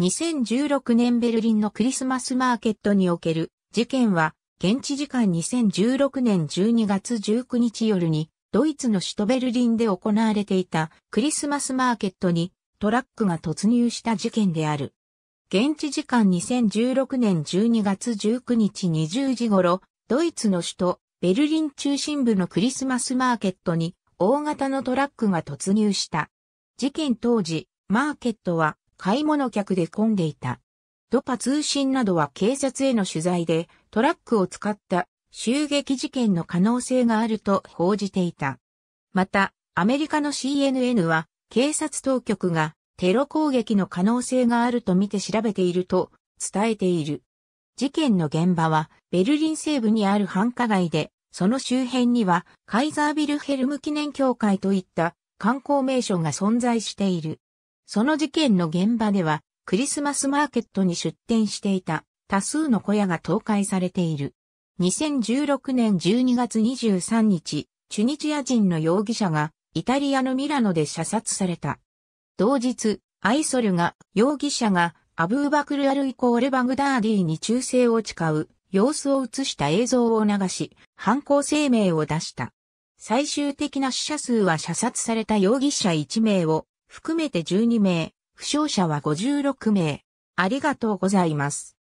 2016年ベルリンのクリスマスマーケットにおける事件は、現地時間2016年12月19日夜に、ドイツの首都ベルリンで行われていたクリスマスマーケットにトラックが突入した事件である。現地時間2016年12月19日20時頃、ドイツの首都ベルリン中心部のクリスマスマーケットに大型のトラックが突入した。事件当時、マーケットは買い物客で混んでいた。ドパ通信などは警察への取材でトラックを使った襲撃事件の可能性があると報じていた。また、アメリカの CNN は警察当局がテロ攻撃の可能性があるとみて調べていると伝えている。事件の現場はベルリン西部にある繁華街で、その周辺にはカイザービルヘルム記念協会といった観光名所が存在している。その事件の現場では、クリスマスマーケットに出店していた多数の小屋が倒壊されている。2016年12月23日、チュニジア人の容疑者がイタリアのミラノで射殺された。同日、アイソルが容疑者がアブーバクルアルイコールバグダーディに忠誠を誓う様子を映した映像を流し、犯行声明を出した。最終的な死者数は射殺された容疑者1名を含めて12名、負傷者は56名。ありがとうございます。